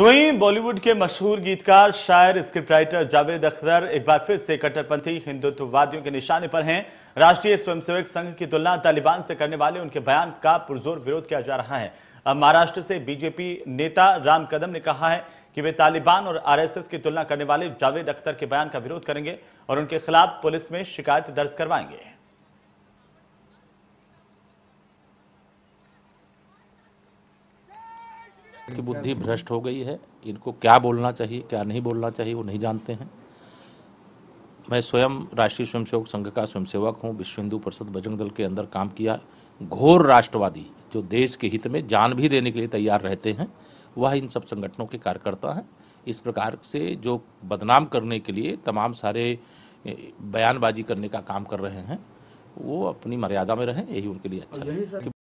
वहीं बॉलीवुड के मशहूर गीतकार शायर स्क्रिप्ट राइटर जावेद अख्तर एक बार फिर से कट्टरपंथी हिंदुत्ववादियों के निशाने पर हैं राष्ट्रीय स्वयंसेवक संघ की तुलना तालिबान से करने वाले उनके बयान का पुरजोर विरोध किया जा रहा है अब महाराष्ट्र से बीजेपी नेता राम कदम ने कहा है कि वे तालिबान और आरएसएस की तुलना करने वाले जावेद अख्तर के बयान का विरोध करेंगे और उनके खिलाफ पुलिस में शिकायत दर्ज करवाएंगे की बुद्धि भ्रष्ट हो गई है इनको क्या बोलना चाहिए क्या नहीं बोलना चाहिए वो नहीं जानते हैं मैं स्वयं राष्ट्रीय स्वयंसेवक संघ का स्वयंसेवक हूँ विश्व हिंदू परिषद बजरंग दल के अंदर काम किया घोर राष्ट्रवादी जो देश के हित में जान भी देने के लिए तैयार रहते हैं वह इन सब संगठनों के कार्यकर्ता हैं इस प्रकार से जो बदनाम करने के लिए तमाम सारे बयानबाजी करने का काम कर रहे हैं वो अपनी मर्यादा में रहें यही उनके लिए अच्छा है